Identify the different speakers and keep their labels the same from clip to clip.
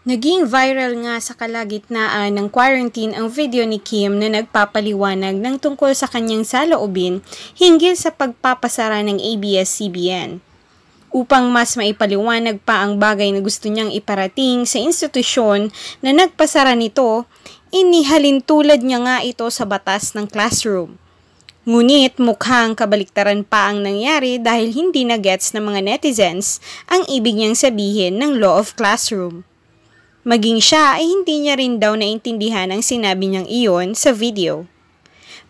Speaker 1: Naging viral nga sa kalagitnaan ng quarantine ang video ni Kim na nagpapaliwanag ng tungkol sa kanyang saloobin hinggil sa pagpapasara ng ABS-CBN. Upang mas maipaliwanag pa ang bagay na gusto niyang iparating sa institusyon na nagpasara nito, inihalin tulad niya nga ito sa batas ng classroom. Ngunit mukhang kabaliktaran pa ang nangyari dahil hindi na gets ng mga netizens ang ibig niyang sabihin ng law of classroom. Maging siya ay hindi niya rin daw naintindihan ang sinabi niyang iyon sa video.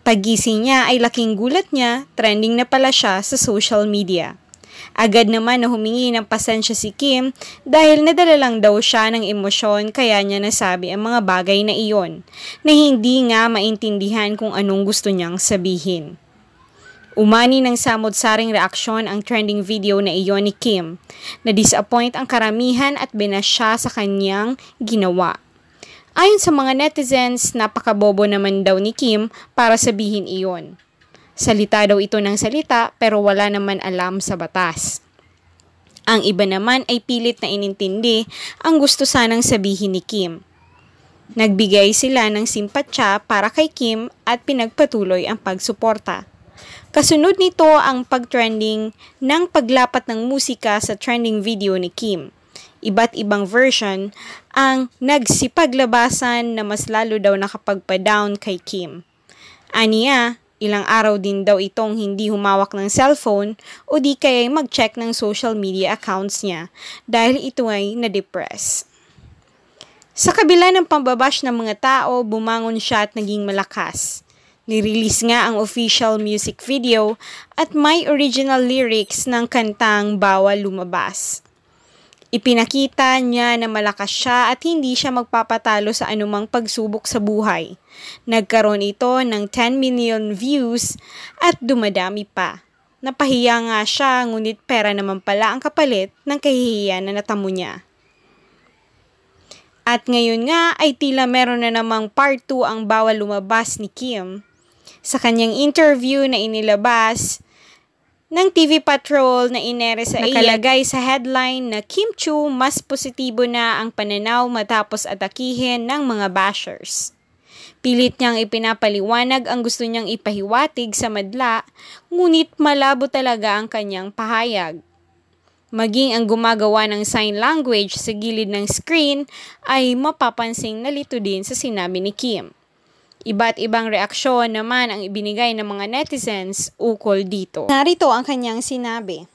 Speaker 1: Pagising niya ay laking gulat niya, trending na pala siya sa social media. Agad naman na humingi ng pasensya si Kim dahil nadala lang daw siya ng emosyon kaya niya nasabi ang mga bagay na iyon na hindi nga maintindihan kung anong gusto niyang sabihin. Umani ng samod-saring reaksyon ang trending video na iyon ni Kim. Na-disappoint ang karamihan at binasya sa kanyang ginawa. Ayon sa mga netizens, napakabobo naman daw ni Kim para sabihin iyon. Salita daw ito ng salita pero wala naman alam sa batas. Ang iba naman ay pilit na inintindi ang gusto sanang sabihin ni Kim. Nagbigay sila ng simpatya para kay Kim at pinagpatuloy ang pagsuporta. Kasunod nito ang pag-trending ng paglapat ng musika sa trending video ni Kim. Iba't ibang version ang nagsipaglabasan na mas lalo daw nakapagpa-down kay Kim. Aniya, ilang araw din daw itong hindi humawak ng cellphone o di kaya'y mag-check ng social media accounts niya dahil ito ay na-depress. Sa kabila ng pambabash ng mga tao, bumangon siya at naging malakas. Nirelease nga ang official music video at may original lyrics ng kantang Bawal Lumabas. Ipinakita niya na malakas siya at hindi siya magpapatalo sa anumang pagsubok sa buhay. Nagkaroon ito ng 10 million views at dumadami pa. Napahiya nga siya ngunit pera naman pala ang kapalit ng kahihiyan na natamo niya. At ngayon nga ay tila meron na namang part 2 ang bawal lumabas ni Kim sa kanyang interview na inilabas ng TV Patrol na inere sa Nakalagay sa headline na Kim Chu mas positibo na ang pananaw matapos atakihin ng mga bashers. Pilit niyang ipinapaliwanag ang gusto niyang ipahiwatig sa madla, ngunit malabo talaga ang kanyang pahayag. Maging ang gumagawa ng sign language sa gilid ng screen ay mapapansing nalito din sa sinabi ni Kim. Iba't ibang reaksyon naman ang ibinigay ng mga netizens ukol dito. Narito ang kanyang sinabi.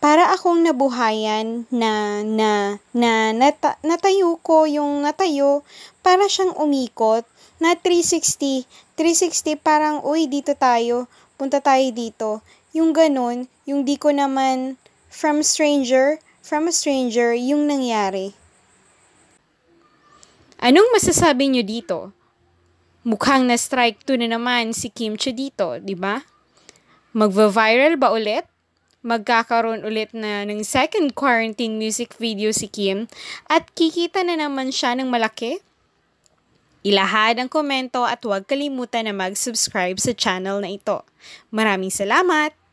Speaker 1: Para akong nabuhayan na na na nata, natayo ko yung natayo para siyang umikot na 360 360 parang uy dito tayo punta tayo dito yung ganun yung di ko naman from stranger from a stranger yung nangyari Anong masasabi niyo dito? Mukhang na-strike to na naman si Kimchi dito, di ba? Magva-viral ba ulit? magkakaroon ulit na ng second quarantine music video si Kim at kikita na naman siya ng malaki? Ilahad ang komento at huwag kalimutan na mag-subscribe sa channel na ito. Maraming salamat!